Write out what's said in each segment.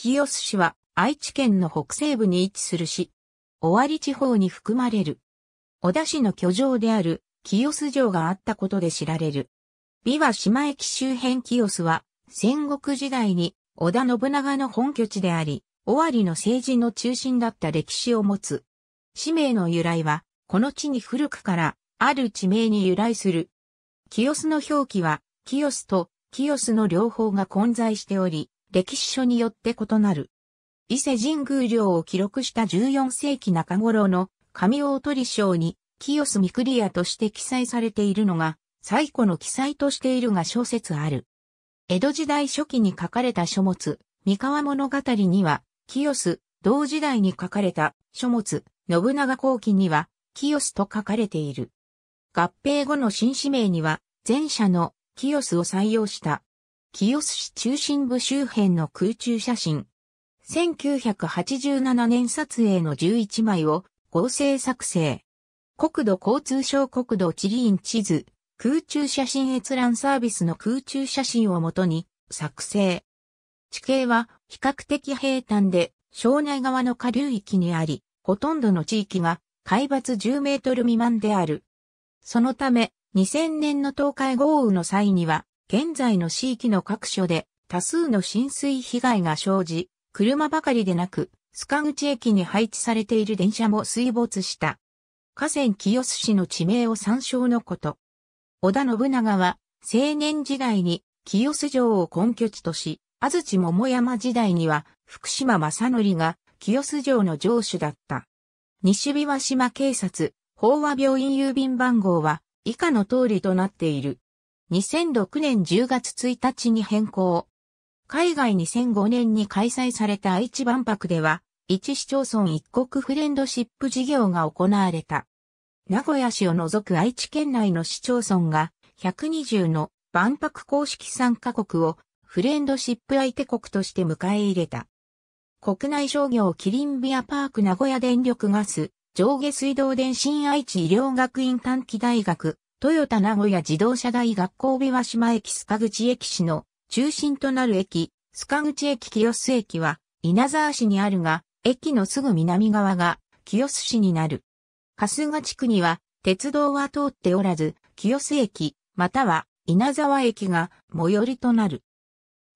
清須市は愛知県の北西部に位置する市。尾張地方に含まれる。小田市の居城である清須城があったことで知られる。琵琶島駅周辺清須は戦国時代に織田信長の本拠地であり、尾張の政治の中心だった歴史を持つ。氏名の由来は、この地に古くからある地名に由来する。清須の表記は、清須と清須の両方が混在しており、歴史書によって異なる。伊勢神宮領を記録した14世紀中頃の神大鳥章に清澄クリアとして記載されているのが最古の記載としているが小説ある。江戸時代初期に書かれた書物、三河物語には、清洲、同時代に書かれた書物、信長後期には、清洲と書かれている。合併後の新紙名には、前者の清洲を採用した清須市中心部周辺の空中写真。1987年撮影の11枚を合成作成。国土交通省国土地理院地図、空中写真閲覧サービスの空中写真をもとに作成。地形は比較的平坦で庄内側の下流域にあり、ほとんどの地域が海抜10メートル未満である。そのため、2000年の東海豪雨の際には、現在の地域の各所で多数の浸水被害が生じ、車ばかりでなく、須賀口駅に配置されている電車も水没した。河川清須市の地名を参照のこと。織田信長は、青年時代に清須城を根拠地とし、安土桃山時代には福島正則が清須城の城主だった。西日和島警察、法和病院郵便番号は以下の通りとなっている。2006年10月1日に変更。海外2005年に開催された愛知万博では、一市町村一国フレンドシップ事業が行われた。名古屋市を除く愛知県内の市町村が120の万博公式参加国をフレンドシップ相手国として迎え入れた。国内商業キリンビアパーク名古屋電力ガス上下水道電信愛知医療学院短期大学トヨタ名古屋自動車大学校琵琶島駅須賀口駅市の中心となる駅、須賀口駅清須駅は稲沢市にあるが、駅のすぐ南側が清須市になる。春日地区には鉄道は通っておらず、清須駅、または稲沢駅が最寄りとなる。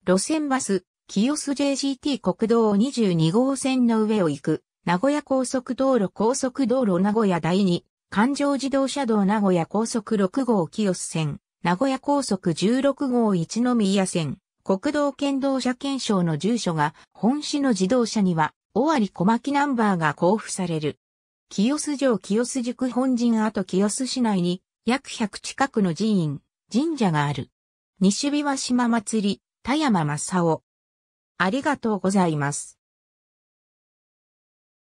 路線バス、清須 JGT 国道22号線の上を行く、名古屋高速道路高速道路名古屋第2環状自動車道名古屋高速6号清洲線、名古屋高速16号一宮線、国道県道車検証の住所が本市の自動車には、尾張小牧ナンバーが交付される。清洲城清洲塾本陣跡清洲市内に約100近くの寺院、神社がある。西日和島祭り、田山正夫。ありがとうございます。